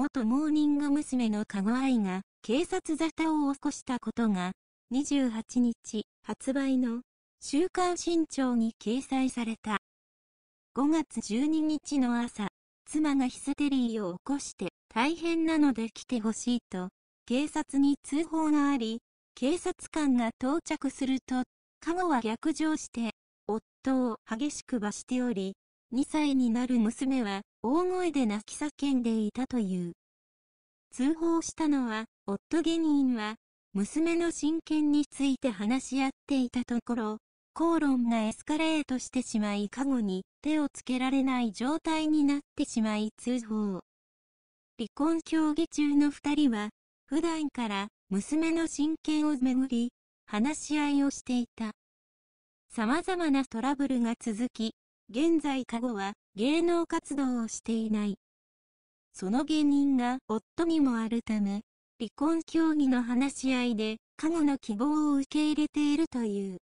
元モーニング娘。の加護愛が警察沙汰を起こしたことが、28日発売の週刊新潮に掲載された。5月12日の朝、妻がヒステリーを起こして大変なので来てほしいと、警察に通報があり、警察官が到着すると、加護は逆上して、夫を激しく罰しており、2歳になる娘は大声で泣き叫んでいたという。通報したのは、夫芸人は、娘の親権について話し合っていたところ、口論がエスカレートしてしまい過去に手をつけられない状態になってしまい通報。離婚協議中の二人は、普段から娘の親権をめぐり、話し合いをしていた。様々なトラブルが続き、現在加護は芸能活動をしていない。その芸人が夫にもあるため、離婚協議の話し合いで加護の希望を受け入れているという。